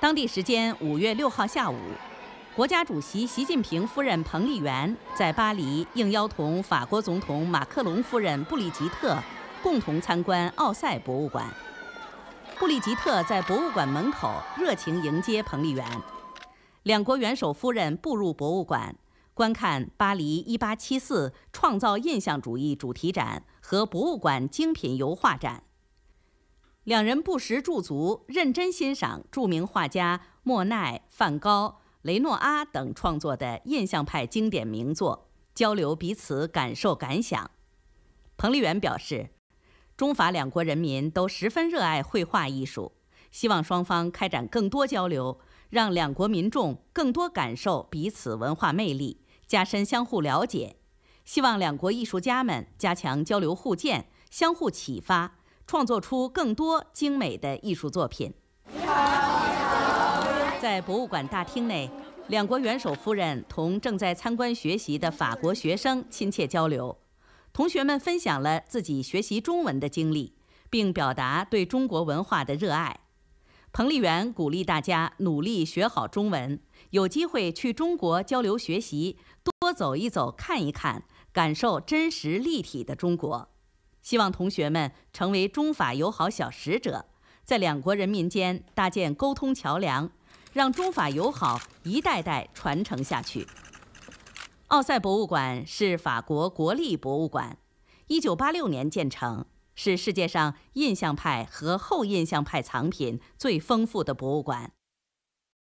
当地时间五月六号下午，国家主席习近平夫人彭丽媛在巴黎应邀同法国总统马克龙夫人布里吉特共同参观奥赛博物馆。布里吉特在博物馆门口热情迎接彭丽媛，两国元首夫人步入博物馆，观看巴黎1874创造印象主义主题展和博物馆精品油画展。两人不时驻足，认真欣赏著名画家莫奈、梵高、雷诺阿等创作的印象派经典名作，交流彼此感受感想。彭丽媛表示，中法两国人民都十分热爱绘画艺术，希望双方开展更多交流，让两国民众更多感受彼此文化魅力，加深相互了解。希望两国艺术家们加强交流互鉴，相互启发。创作出更多精美的艺术作品。在博物馆大厅内，两国元首夫人同正在参观学习的法国学生亲切交流。同学们分享了自己学习中文的经历，并表达对中国文化的热爱。彭丽媛鼓励大家努力学好中文，有机会去中国交流学习，多走一走，看一看，感受真实立体的中国。希望同学们成为中法友好小使者，在两国人民间搭建沟通桥梁，让中法友好一代代传承下去。奥赛博物馆是法国国立博物馆，一九八六年建成，是世界上印象派和后印象派藏品最丰富的博物馆。